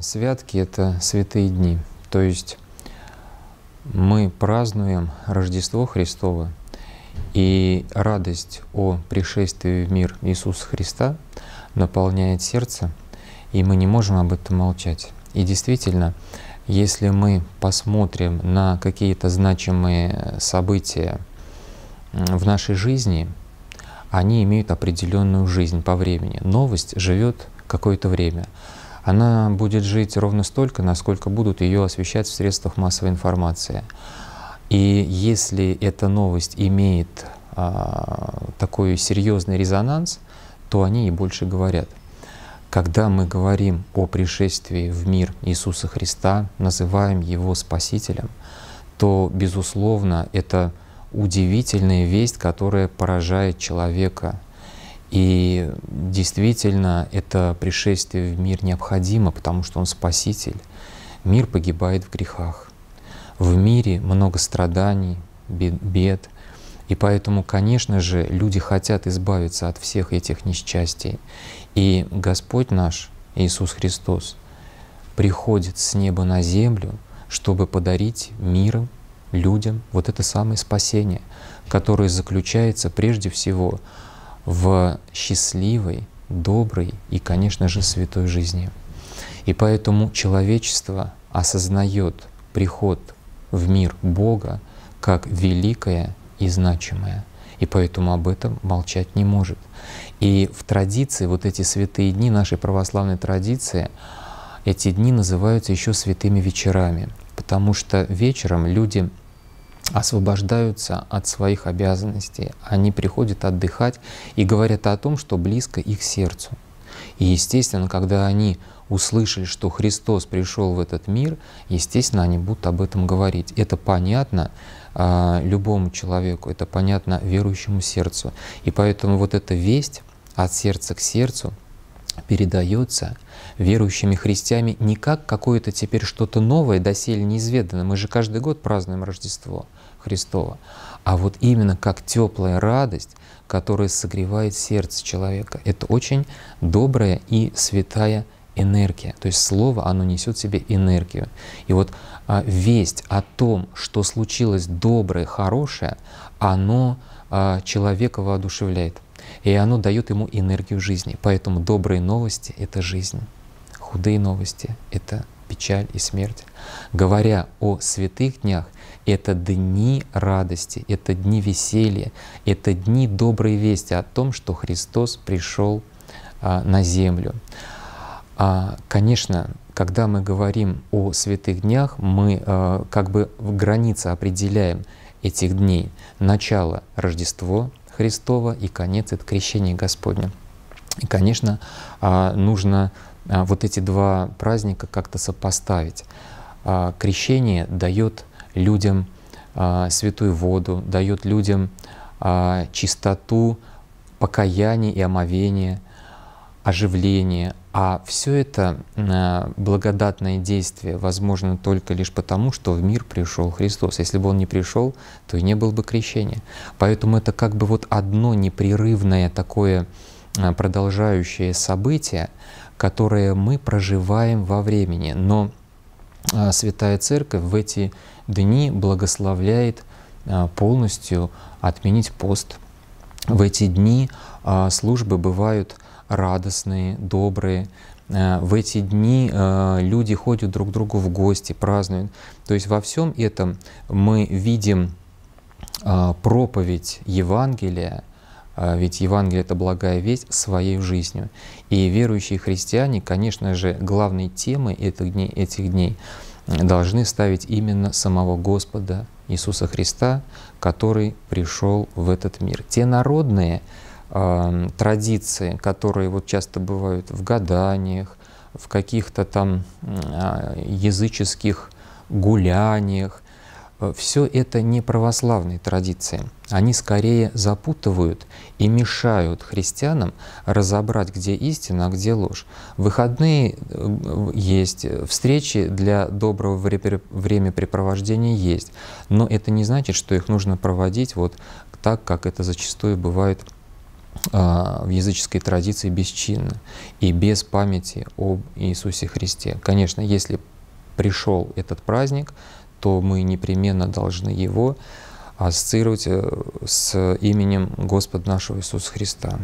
Святки – это святые дни, то есть мы празднуем Рождество Христово, и радость о пришествии в мир Иисуса Христа наполняет сердце, и мы не можем об этом молчать. И действительно, если мы посмотрим на какие-то значимые события в нашей жизни, они имеют определенную жизнь по времени. Новость живет какое-то время она будет жить ровно столько, насколько будут ее освещать в средствах массовой информации. И если эта новость имеет а, такой серьезный резонанс, то они и больше говорят. Когда мы говорим о пришествии в мир Иисуса Христа, называем Его Спасителем, то, безусловно, это удивительная весть, которая поражает человека, и действительно, это пришествие в мир необходимо, потому что он спаситель. Мир погибает в грехах. В мире много страданий, бед. И поэтому, конечно же, люди хотят избавиться от всех этих несчастий. И Господь наш, Иисус Христос, приходит с неба на землю, чтобы подарить миру, людям вот это самое спасение, которое заключается прежде всего в счастливой, доброй и, конечно же, святой жизни. И поэтому человечество осознает приход в мир Бога как великое и значимое. И поэтому об этом молчать не может. И в традиции, вот эти святые дни нашей православной традиции, эти дни называются еще святыми вечерами, потому что вечером люди освобождаются от своих обязанностей, они приходят отдыхать и говорят о том, что близко их сердцу. И естественно, когда они услышали, что Христос пришел в этот мир, естественно, они будут об этом говорить. Это понятно э, любому человеку, это понятно верующему сердцу. И поэтому вот эта весть от сердца к сердцу — передается верующими христианами не как какое-то теперь что-то новое, доселе неизведанное. Мы же каждый год празднуем Рождество Христова. А вот именно как теплая радость, которая согревает сердце человека. Это очень добрая и святая энергия. То есть слово, оно несет в себе энергию. И вот а, весть о том, что случилось доброе, хорошее, оно а, человека воодушевляет. И оно дает ему энергию жизни. Поэтому добрые новости — это жизнь, худые новости — это печаль и смерть. Говоря о святых днях, это дни радости, это дни веселья, это дни доброй вести о том, что Христос пришел а, на землю. А, конечно, когда мы говорим о святых днях, мы а, как бы в границе определяем этих дней. Начало — Рождество, Христова, и конец — это крещение Господне. И, конечно, а, нужно а, вот эти два праздника как-то сопоставить. А, крещение дает людям святую воду, дает людям чистоту, покаяние и омовение, оживление, а все это э, благодатное действие возможно только лишь потому, что в мир пришел Христос. Если бы Он не пришел, то и не было бы крещения. Поэтому это как бы вот одно непрерывное такое э, продолжающее событие, которое мы проживаем во времени. Но э, Святая Церковь в эти дни благословляет полностью отменить пост. В эти дни службы бывают радостные, добрые. Э, в эти дни э, люди ходят друг к другу в гости, празднуют. То есть во всем этом мы видим э, проповедь Евангелия, ведь Евангелие — это благая весть своей жизнью. И верующие христиане, конечно же, главной темой этих дней, этих дней должны ставить именно самого Господа Иисуса Христа, который пришел в этот мир. Те народные традиции, которые вот часто бывают в гаданиях, в каких-то там а, языческих гуляниях, все это не православные традиции. Они скорее запутывают и мешают христианам разобрать, где истина, а где ложь. Выходные э, есть, встречи для доброго времяпрепровождения есть, но это не значит, что их нужно проводить вот так, как это зачастую бывает а, в языческой традиции бесчинно и без памяти об Иисусе Христе. Конечно, если пришел этот праздник, то мы непременно должны его ассоциировать э, с именем Господа нашего Иисуса Христа.